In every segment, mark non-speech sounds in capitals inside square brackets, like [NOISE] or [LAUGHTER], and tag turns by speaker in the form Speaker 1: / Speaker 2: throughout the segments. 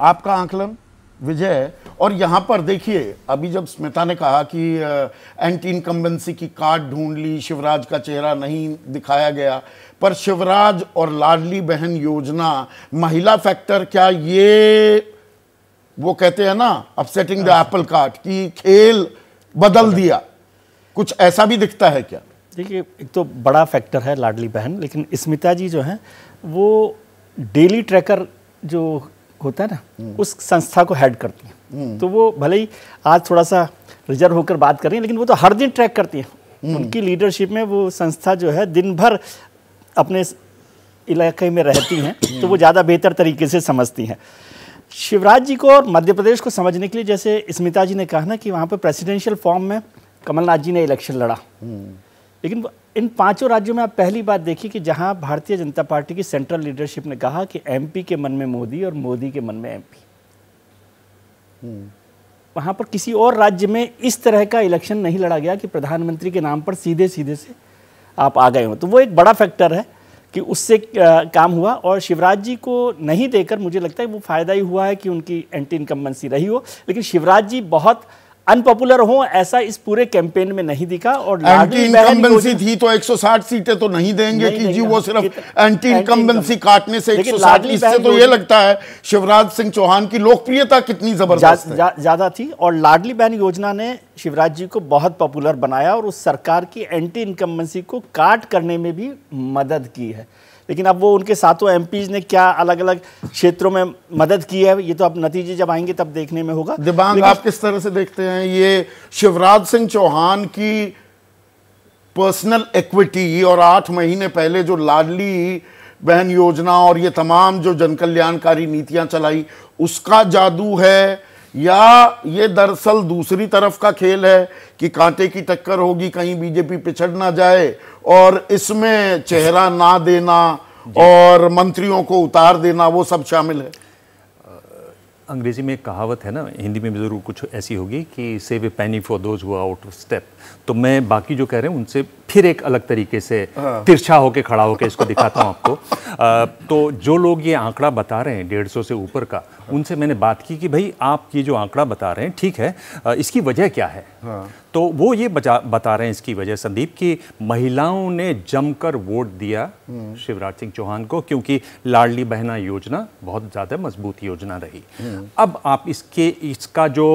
Speaker 1: आपका आंकलन विजय और यहाँ पर देखिए अभी जब स्मिता ने कहा कि एंटी इनकम्बेंसी की कार्ड ढूंढ ली शिवराज का चेहरा नहीं दिखाया गया पर शिवराज और लाडली बहन योजना महिला फैक्टर क्या ये वो कहते हैं ना अपसेटिंग द एप्पल कार्ड कि खेल बदल
Speaker 2: दिया कुछ ऐसा भी दिखता है क्या देखिए एक तो बड़ा फैक्टर है लाडली बहन लेकिन स्मिता जी जो है वो डेली ट्रैकर जो होता है ना उस संस्था को हेड करती हैं हम्म। तो वो भले ही आज थोड़ा सा रिजर्व होकर बात कर रही हैं लेकिन वो तो हर दिन ट्रैक करती हैं हम्म। उनकी लीडरशिप में वो संस्था जो है दिन भर अपने इलाके में रहती हैं [COUGHS] तो वो ज़्यादा बेहतर तरीके से समझती हैं शिवराज जी को और मध्य प्रदेश को समझने के लिए जैसे स्मिता जी ने कहा ना कि वहाँ पर प्रेसिडेंशियल फॉर्म में कमलनाथ जी ने इलेक्शन लड़ा हम्म। लेकिन इन पांचों राज्यों में आप पहली बार देखिए कि जहां भारतीय जनता पार्टी की सेंट्रल लीडरशिप ने कहा कि एमपी के मन में मोदी और मोदी के मन में एमपी वहां पर किसी और राज्य में इस तरह का इलेक्शन नहीं लड़ा गया कि प्रधानमंत्री के नाम पर सीधे सीधे से आप आ गए हो तो वो एक बड़ा फैक्टर है कि उससे काम हुआ और शिवराज जी को नहीं देकर मुझे लगता है वो फ़ायदा ही हुआ है कि उनकी एंटी इनकम्बेंसी रही हो लेकिन शिवराज जी बहुत अनपॉपुलर हो ऐसा इस पूरे कैंपेन में नहीं दिखा और एंटी इनकम्बेंसी
Speaker 1: थी तो 160 सीटें तो नहीं देंगे नहीं कि जी वो सिर्फ एंटी इनकम्बेंसी काटने से 160 इससे तो ये लगता है शिवराज सिंह चौहान की लोकप्रियता कितनी जबरदस्त
Speaker 2: ज्यादा थी और लाडली बहन योजना ने शिवराज जी को बहुत पॉपुलर बनाया और उस सरकार की एंटी इनकम्बेंसी को काट करने में भी मदद की है लेकिन अब वो उनके सातों एम ने क्या अलग अलग क्षेत्रों में मदद की है ये तो अब नतीजे जब आएंगे तब देखने में होगा दिबांग आप
Speaker 1: किस तरह से देखते हैं ये शिवराज सिंह चौहान की पर्सनल इक्विटी और आठ महीने पहले जो लाडली बहन योजना और ये तमाम जो जनकल्याणकारी नीतियां चलाई उसका जादू है या ये दरअसल दूसरी तरफ का खेल है कि कांटे की टक्कर होगी कहीं बीजेपी पिछड़ ना जाए और इसमें चेहरा ना देना और मंत्रियों को उतार देना वो सब शामिल है
Speaker 3: अंग्रेज़ी में कहावत है ना हिंदी में भी ज़रूर कुछ ऐसी होगी कि save a penny for those हुआ आउट ऑफ स्टेप तो मैं बाकी जो कह रहे हैं उनसे फिर एक अलग तरीके से हाँ। तिरछा होके खड़ा होके इसको दिखाता हूँ आपको आ, तो जो लोग ये आंकड़ा बता रहे हैं डेढ़ सौ से ऊपर का उनसे मैंने बात की कि भाई आप ये जो आंकड़ा बता रहे हैं ठीक है इसकी वजह क्या है हाँ। तो वो ये बता रहे हैं इसकी वजह संदीप कि महिलाओं ने जमकर वोट दिया शिवराज सिंह चौहान को क्योंकि लाडली बहना योजना बहुत ज़्यादा मजबूत योजना रही अब आप इसके इसका जो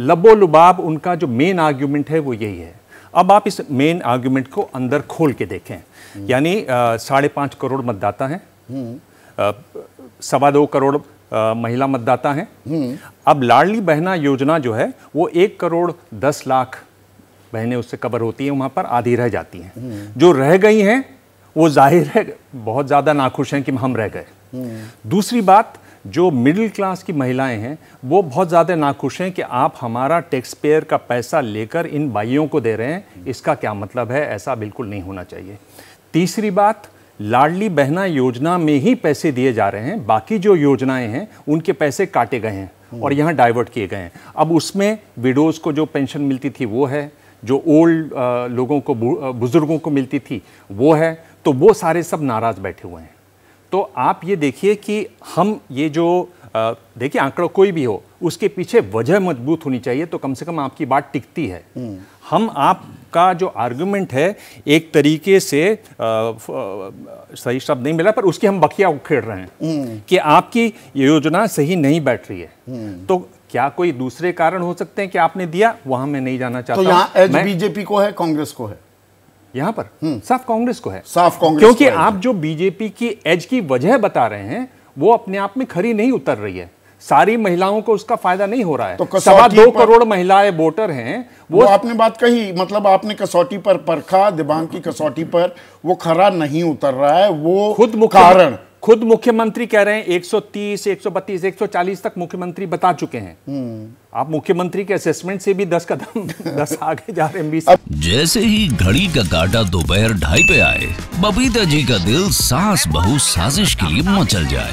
Speaker 3: लबो लुबाब उनका जो मेन आर्ग्यूमेंट है वो यही है अब आप इस मेन आर्ग्यूमेंट को अंदर खोल के देखें यानी साढ़े पाँच करोड़ मतदाता हैं सवा दो करोड़ महिला मतदाता हैं हम्म। अब लाडली बहना योजना जो है वो एक करोड़ दस लाख बहनें उससे कवर होती हैं वहाँ पर आधी रह जाती हैं हम्म। जो रह गई हैं वो जाहिर है बहुत ज़्यादा नाखुश हैं कि हम रह गए हम्म। दूसरी बात जो मिडिल क्लास की महिलाएं हैं वो बहुत ज़्यादा नाखुश हैं कि आप हमारा टैक्स पेयर का पैसा लेकर इन बाइयों को दे रहे हैं इसका क्या मतलब है ऐसा बिल्कुल नहीं होना चाहिए तीसरी बात लाडली बहना योजना में ही पैसे दिए जा रहे हैं बाकी जो योजनाएं हैं उनके पैसे काटे गए हैं और यहाँ डाइवर्ट किए गए हैं अब उसमें विडोज़ को जो पेंशन मिलती थी वो है जो ओल्ड लोगों को बुज़ुर्गों को मिलती थी वो है तो वो सारे सब नाराज़ बैठे हुए हैं तो आप ये देखिए कि हम ये जो देखिए आंकड़ा कोई भी हो उसके पीछे वजह मजबूत होनी चाहिए तो कम से कम आपकी बात टिकती है हम्म। हम आपका जो आर्गुमेंट है एक तरीके से आ, सही शब्द नहीं मिला पर उसकी हम बखिया उखेड़ रहे हैं हम्म। कि आपकी योजना सही नहीं बैठ रही है हम्म। तो क्या कोई दूसरे कारण हो सकते हैं कि आपने दिया वहां मैं नहीं जाना तो चाहता तो एज बीजेपी को है कांग्रेस को है यहाँ पर साफ कांग्रेस को है साफ कांग्रेस क्योंकि आप जो बीजेपी की एज की वजह बता रहे हैं वो अपने आप में खरी नहीं उतर रही है
Speaker 1: सारी महिलाओं को उसका फायदा नहीं हो रहा है तो सवा दो करोड़ महिलाएं वोटर हैं वो, वो आपने बात कही मतलब आपने कसौटी पर परखा दिबांग की कसौटी पर वो खरा नहीं उतर रहा है वो खुद कारण
Speaker 3: खुद मुख्यमंत्री कह रहे हैं 130, 132, 140 तक मुख्यमंत्री बता चुके हैं
Speaker 1: हम्म।
Speaker 3: आप मुख्यमंत्री के असेसमेंट से भी 10 कदम 10 [LAUGHS] आगे जा रहे हैं जैसे ही घड़ी का काटा दोपहर ढाई पे आए बबीता जी का दिल सास बहु साजिश के लिए मचल जाए